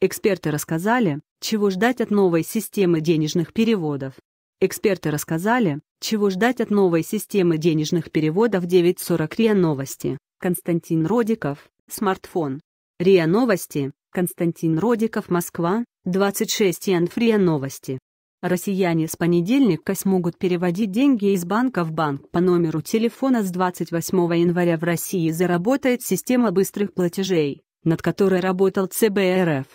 Эксперты рассказали, чего ждать от новой системы денежных переводов. Эксперты рассказали, чего ждать от новой системы денежных переводов 9.40 РИА Новости. Константин Родиков, смартфон. РИА Новости, Константин Родиков, Москва, 26 Янфрия Новости. Россияне с понедельника смогут переводить деньги из банка в банк по номеру телефона с 28 января в России заработает система быстрых платежей, над которой работал ЦБ РФ.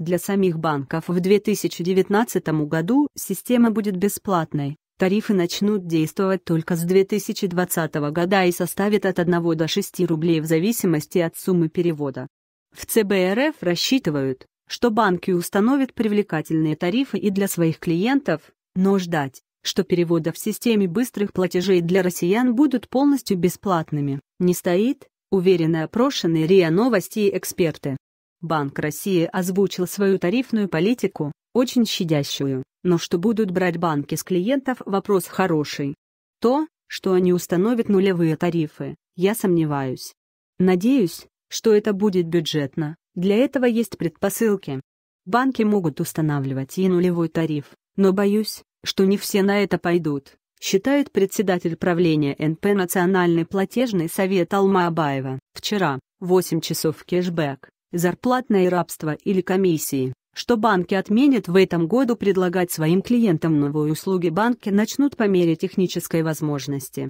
Для самих банков в 2019 году система будет бесплатной, тарифы начнут действовать только с 2020 года и составят от 1 до 6 рублей в зависимости от суммы перевода. В ЦБРФ рассчитывают, что банки установят привлекательные тарифы и для своих клиентов, но ждать, что переводы в системе быстрых платежей для россиян будут полностью бесплатными, не стоит, уверены опрошенные РИА Новости и эксперты. Банк России озвучил свою тарифную политику, очень щадящую, но что будут брать банки с клиентов – вопрос хороший. То, что они установят нулевые тарифы, я сомневаюсь. Надеюсь, что это будет бюджетно, для этого есть предпосылки. Банки могут устанавливать и нулевой тариф, но боюсь, что не все на это пойдут, считает председатель правления НП Национальный платежный совет Алма Абаева. Вчера, 8 часов кэшбэк зарплатное рабство или комиссии, что банки отменят в этом году предлагать своим клиентам новые услуги банки начнут по мере технической возможности.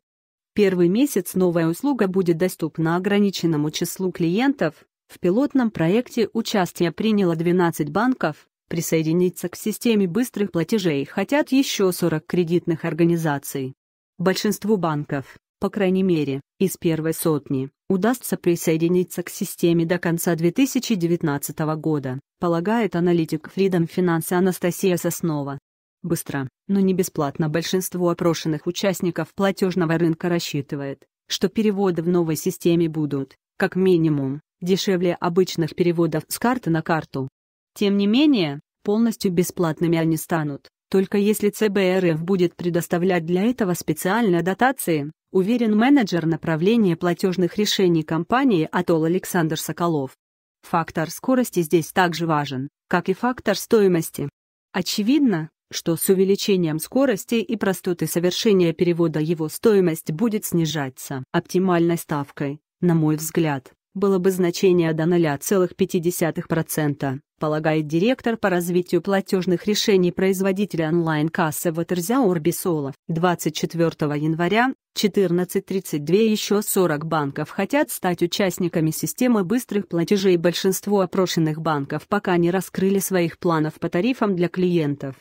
Первый месяц новая услуга будет доступна ограниченному числу клиентов, в пилотном проекте участие приняло 12 банков, присоединиться к системе быстрых платежей хотят еще 40 кредитных организаций. Большинству банков, по крайней мере, из первой сотни, удастся присоединиться к системе до конца 2019 года, полагает аналитик Freedom Finance Анастасия Соснова. Быстро, но не бесплатно большинство опрошенных участников платежного рынка рассчитывает, что переводы в новой системе будут, как минимум, дешевле обычных переводов с карты на карту. Тем не менее, полностью бесплатными они станут, только если ЦБРФ будет предоставлять для этого специальные дотации, уверен менеджер направления платежных решений компании Атол Александр Соколов. Фактор скорости здесь также важен, как и фактор стоимости. Очевидно, что с увеличением скорости и простоты совершения перевода его стоимость будет снижаться. Оптимальной ставкой, на мой взгляд, было бы значение до 0,5% полагает директор по развитию платежных решений производителя онлайн-кассы Ватерзя Орбисола. 24 января, 14.32 еще 40 банков хотят стать участниками системы быстрых платежей. Большинство опрошенных банков пока не раскрыли своих планов по тарифам для клиентов.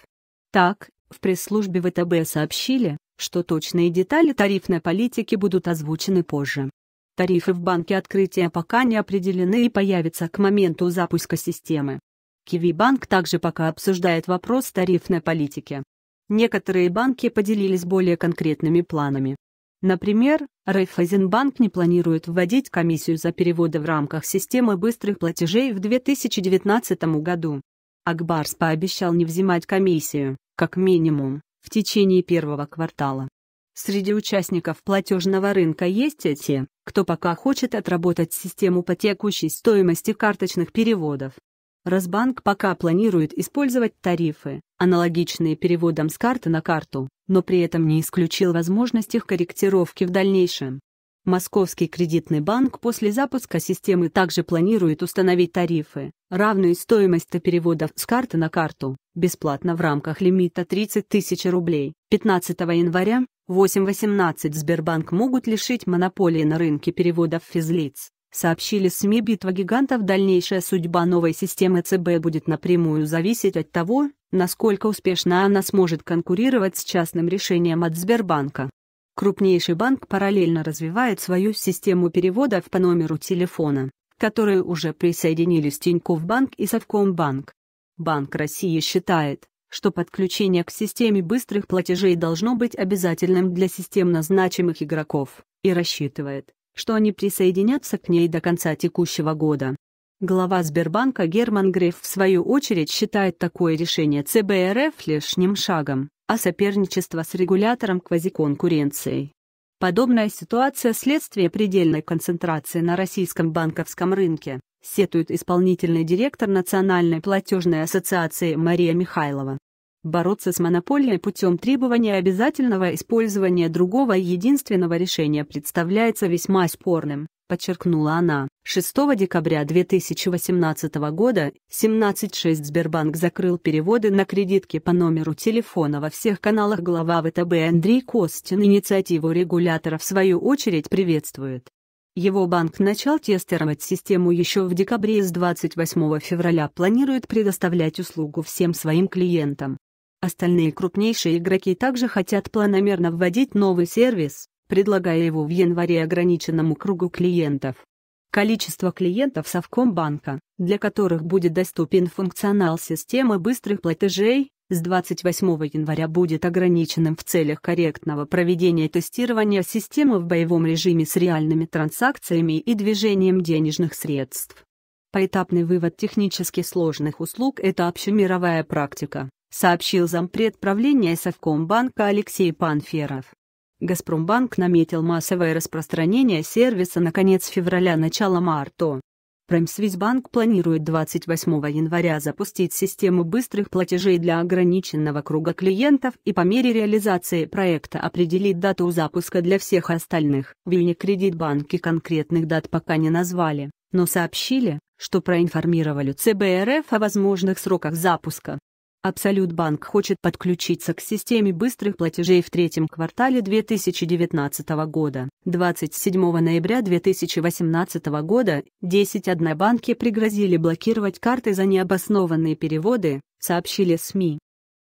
Так, в пресс-службе ВТБ сообщили, что точные детали тарифной политики будут озвучены позже. Тарифы в банке открытия пока не определены и появятся к моменту запуска системы. Киви-банк также пока обсуждает вопрос тарифной политики. Некоторые банки поделились более конкретными планами. Например, Райффайзенбанк не планирует вводить комиссию за переводы в рамках системы быстрых платежей в 2019 году. Акбарс пообещал не взимать комиссию, как минимум, в течение первого квартала. Среди участников платежного рынка есть и те, кто пока хочет отработать систему по текущей стоимости карточных переводов. Росбанк пока планирует использовать тарифы, аналогичные переводам с карты на карту, но при этом не исключил возможность их корректировки в дальнейшем. Московский кредитный банк после запуска системы также планирует установить тарифы, равные стоимости переводов с карты на карту, бесплатно в рамках лимита 30 тысяч рублей. 15 января 8.18 Сбербанк могут лишить монополии на рынке переводов физлиц. Сообщили СМИ «Битва гигантов» дальнейшая судьба новой системы ЦБ будет напрямую зависеть от того, насколько успешно она сможет конкурировать с частным решением от Сбербанка. Крупнейший банк параллельно развивает свою систему переводов по номеру телефона, которые уже присоединились Тинькофф Банк и Совкомбанк. Банк России считает, что подключение к системе быстрых платежей должно быть обязательным для системно значимых игроков, и рассчитывает, что они присоединятся к ней до конца текущего года. Глава Сбербанка Герман Греф в свою очередь считает такое решение ЦБРФ лишним шагом, а соперничество с регулятором квазиконкуренцией. Подобная ситуация – следствие предельной концентрации на российском банковском рынке, сетует исполнительный директор Национальной платежной ассоциации Мария Михайлова бороться с монополией путем требования обязательного использования другого единственного решения представляется весьма спорным, подчеркнула она. 6 декабря 2018 года 17.6 Сбербанк закрыл переводы на кредитки по номеру телефона во всех каналах. Глава ВТБ Андрей Костин инициативу регулятора в свою очередь приветствует. Его банк начал тестировать систему еще в декабре и с 28 февраля планирует предоставлять услугу всем своим клиентам. Остальные крупнейшие игроки также хотят планомерно вводить новый сервис, предлагая его в январе ограниченному кругу клиентов. Количество клиентов Совкомбанка, для которых будет доступен функционал системы быстрых платежей, с 28 января будет ограниченным в целях корректного проведения тестирования системы в боевом режиме с реальными транзакциями и движением денежных средств. Поэтапный вывод технически сложных услуг – это общемировая практика сообщил зампред правления Совкомбанка Алексей Панферов. Газпромбанк наметил массовое распространение сервиса на конец февраля – начало марта. Промсвязьбанк планирует 28 января запустить систему быстрых платежей для ограниченного круга клиентов и по мере реализации проекта определить дату запуска для всех остальных. В Юникредитбанке конкретных дат пока не назвали, но сообщили, что проинформировали ЦБРФ о возможных сроках запуска. Абсолютбанк хочет подключиться к системе быстрых платежей в третьем квартале 2019 года. 27 ноября 2018 года 10 однобанки пригрозили блокировать карты за необоснованные переводы, сообщили СМИ.